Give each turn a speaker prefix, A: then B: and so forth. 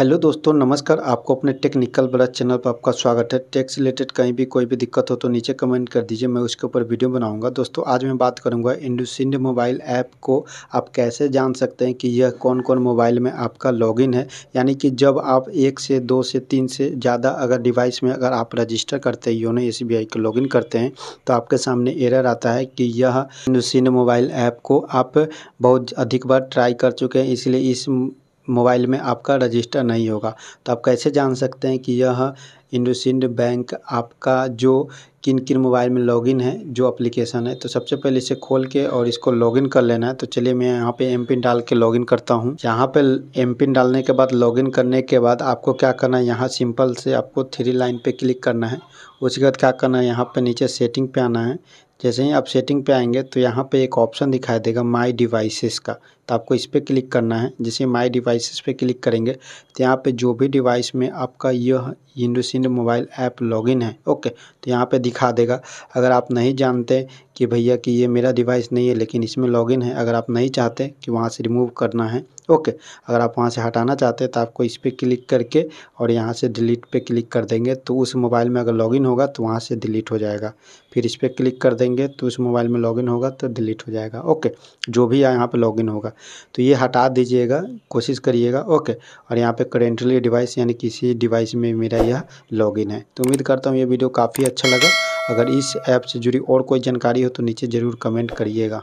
A: hello दोस्तों नमस्कार आपको अपने टेक्निकल बड़ा चैनल पर आपका स्वागत है टेक्स रिलेटेड कहीं भी कोई भी दिक्कत हो तो नीचे कमेंट कर दीजिए मैं उसके ऊपर वीडियो बनाऊंगा दोस्तों आज मैं बात करूंगा इंडोसिंड मोबाइल ऐप को आप कैसे जान सकते हैं कि यह कौन कौन मोबाइल में आपका लॉगिन है यानी कि जब आप एक से दो से तीन से ज़्यादा अगर डिवाइस में अगर आप रजिस्टर करते हैं योनो एस बी लॉगिन करते हैं तो आपके सामने एरर आता है कि यह इंडोसिंड मोबाइल ऐप को आप बहुत अधिक बार ट्राई कर चुके हैं इसलिए इस मोबाइल में आपका रजिस्टर नहीं होगा तो आप कैसे जान सकते हैं कि यह इंडोसिंड बैंक आपका जो किन किन मोबाइल में लॉगिन है जो एप्लीकेशन है तो सबसे पहले इसे खोल के और इसको लॉगिन कर लेना है तो चलिए मैं यहाँ पे एम पिन डाल के लॉगिन करता हूँ यहाँ पे एम पिन डालने के बाद लॉगिन करने के बाद आपको क्या करना है यहाँ सिंपल से आपको थ्री लाइन पे क्लिक करना है उसके बाद क्या करना है यहाँ पे नीचे सेटिंग पे आना है जैसे ही आप सेटिंग पे आएंगे तो यहाँ पे एक ऑप्शन दिखाई देगा माय डिवाइसेस का तो आपको इस पर क्लिक करना है जैसे माय डिवाइसेस पे क्लिक करेंगे तो यहाँ पे जो भी डिवाइस में आपका यह इंडोसिंड मोबाइल ऐप लॉगिन है ओके तो यहाँ पे दिखा देगा अगर आप नहीं जानते कि भैया कि ये मेरा डिवाइस नहीं है लेकिन इसमें लॉगिन है अगर आप नहीं चाहते कि वहाँ से रिमूव करना है ओके अगर आप वहाँ से हटाना चाहते हैं तो आपको इस पर क्लिक करके और यहाँ से डिलीट पे क्लिक कर देंगे तो उस मोबाइल में अगर लॉगिन होगा तो वहाँ से डिलीट हो जाएगा फिर इस पर क्लिक कर देंगे तो उस मोबाइल में लॉगिन होगा तो डिलीट हो जाएगा ओके जो भी यहाँ पर लॉगिन होगा तो ये हटा दीजिएगा कोशिश करिएगा ओके और यहाँ पर करेंटली डिवाइस यानी किसी डिवाइस में मेरा यह लॉगिन है तो उम्मीद करता हूँ ये वीडियो काफ़ी अच्छा लगा अगर इस ऐप से जुड़ी और कोई जानकारी हो तो नीचे ज़रूर कमेंट करिएगा